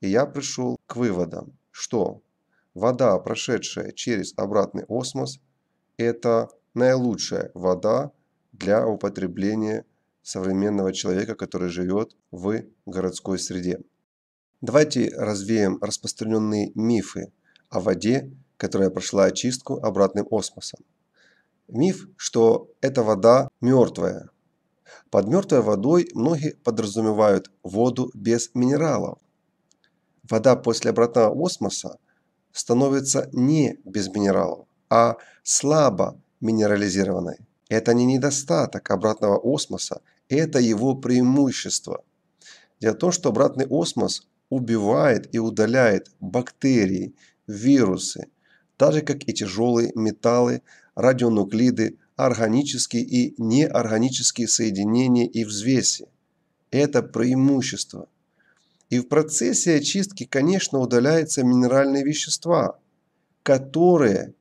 И я пришел к выводам, что вода, прошедшая через обратный осмос, это наилучшая вода для употребления современного человека, который живет в городской среде. Давайте развеем распространенные мифы о воде, которая прошла очистку обратным осмосом. Миф, что эта вода мертвая. Под мертвой водой многие подразумевают воду без минералов, вода после обратного осмоса становится не без минералов, а слабо минерализированной. Это не недостаток обратного осмоса, это его преимущество. Дело в том, что обратный осмос убивает и удаляет бактерии, вирусы, так же как и тяжелые металлы, радионуклиды, органические и неорганические соединения и взвеси. Это преимущество – и в процессе очистки, конечно, удаляются минеральные вещества, которые,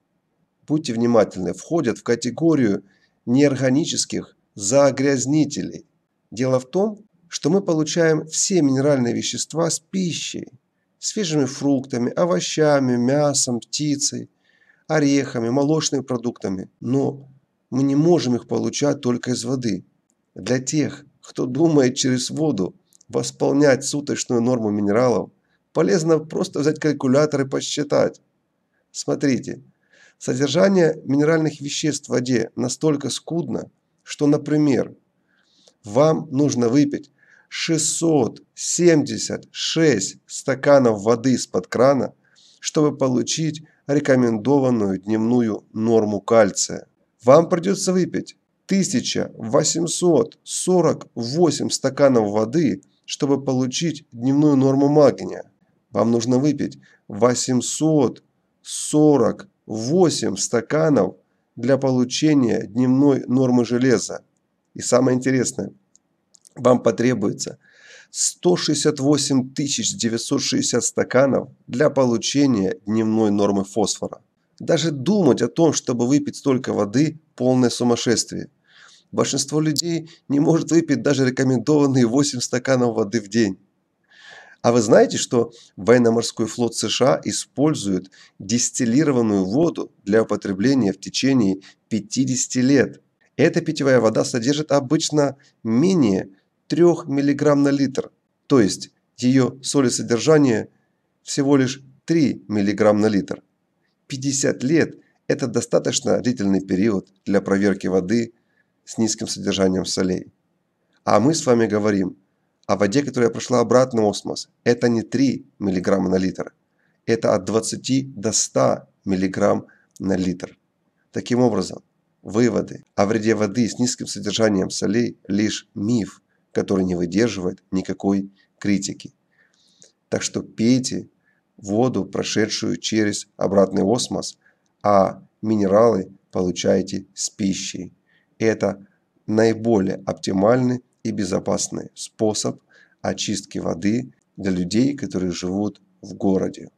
будьте внимательны, входят в категорию неорганических загрязнителей. Дело в том, что мы получаем все минеральные вещества с пищей, свежими фруктами, овощами, мясом, птицей, орехами, молочными продуктами. Но мы не можем их получать только из воды. Для тех, кто думает через воду, восполнять суточную норму минералов, полезно просто взять калькулятор и посчитать. Смотрите, содержание минеральных веществ в воде настолько скудно, что, например, вам нужно выпить 676 стаканов воды из-под крана, чтобы получить рекомендованную дневную норму кальция. Вам придется выпить 1848 стаканов воды – чтобы получить дневную норму магния. Вам нужно выпить 848 стаканов для получения дневной нормы железа. И самое интересное, вам потребуется 168 960 стаканов для получения дневной нормы фосфора. Даже думать о том, чтобы выпить столько воды – полное сумасшествие. Большинство людей не может выпить даже рекомендованные 8 стаканов воды в день. А вы знаете, что военно-морской флот США использует дистиллированную воду для употребления в течение 50 лет? Эта питьевая вода содержит обычно менее 3 мг на литр, то есть ее солесодержание всего лишь 3 мг на литр. 50 лет – это достаточно длительный период для проверки воды с низким содержанием солей. А мы с вами говорим о воде, которая прошла обратно осмос. Это не 3 мг на литр. Это от 20 до 100 мг на литр. Таким образом, выводы о вреде воды с низким содержанием солей – лишь миф, который не выдерживает никакой критики. Так что пейте воду, прошедшую через обратный осмос, а минералы получаете с пищей это наиболее оптимальный и безопасный способ очистки воды для людей, которые живут в городе.